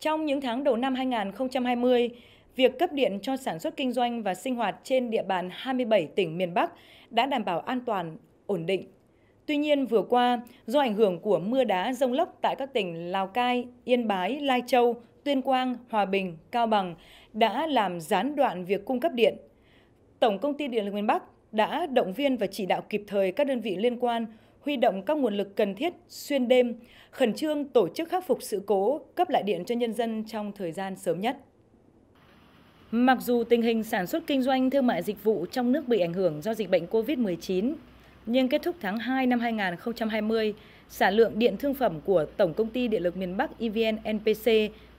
Trong những tháng đầu năm 2020, việc cấp điện cho sản xuất kinh doanh và sinh hoạt trên địa bàn 27 tỉnh miền Bắc đã đảm bảo an toàn, ổn định. Tuy nhiên vừa qua, do ảnh hưởng của mưa đá rông lốc tại các tỉnh Lào Cai, Yên Bái, Lai Châu, Tuyên Quang, Hòa Bình, Cao Bằng đã làm gián đoạn việc cung cấp điện. Tổng công ty Điện lực miền Bắc đã động viên và chỉ đạo kịp thời các đơn vị liên quan huy động các nguồn lực cần thiết xuyên đêm, khẩn trương tổ chức khắc phục sự cố, cấp lại điện cho nhân dân trong thời gian sớm nhất. Mặc dù tình hình sản xuất kinh doanh thương mại dịch vụ trong nước bị ảnh hưởng do dịch bệnh COVID-19, nhưng kết thúc tháng 2 năm 2020, sản lượng điện thương phẩm của Tổng Công ty Điện lực miền Bắc EVN NPC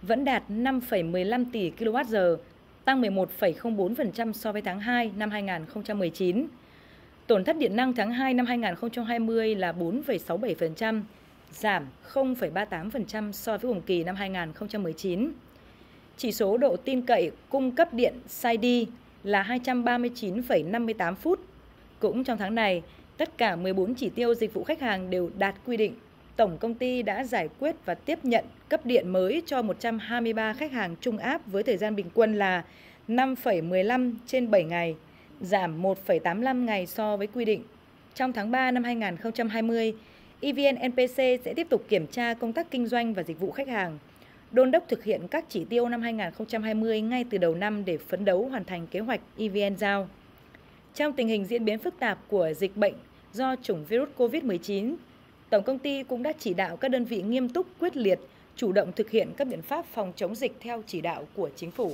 vẫn đạt 5,15 tỷ kWh, tăng 11,04% so với tháng 2 năm 2019. Tổn thất điện năng tháng 2 năm 2020 là 4,67%, giảm 0,38% so với cùng kỳ năm 2019. Chỉ số độ tin cậy cung cấp điện SAIDI là 239,58 phút. Cũng trong tháng này, tất cả 14 chỉ tiêu dịch vụ khách hàng đều đạt quy định. Tổng công ty đã giải quyết và tiếp nhận cấp điện mới cho 123 khách hàng trung áp với thời gian bình quân là 5,15 trên 7 ngày – giảm 1,85 ngày so với quy định. Trong tháng 3 năm 2020, EVN NPC sẽ tiếp tục kiểm tra công tác kinh doanh và dịch vụ khách hàng, đôn đốc thực hiện các chỉ tiêu năm 2020 ngay từ đầu năm để phấn đấu hoàn thành kế hoạch EVN giao. Trong tình hình diễn biến phức tạp của dịch bệnh do chủng virus COVID-19, Tổng công ty cũng đã chỉ đạo các đơn vị nghiêm túc quyết liệt chủ động thực hiện các biện pháp phòng chống dịch theo chỉ đạo của chính phủ.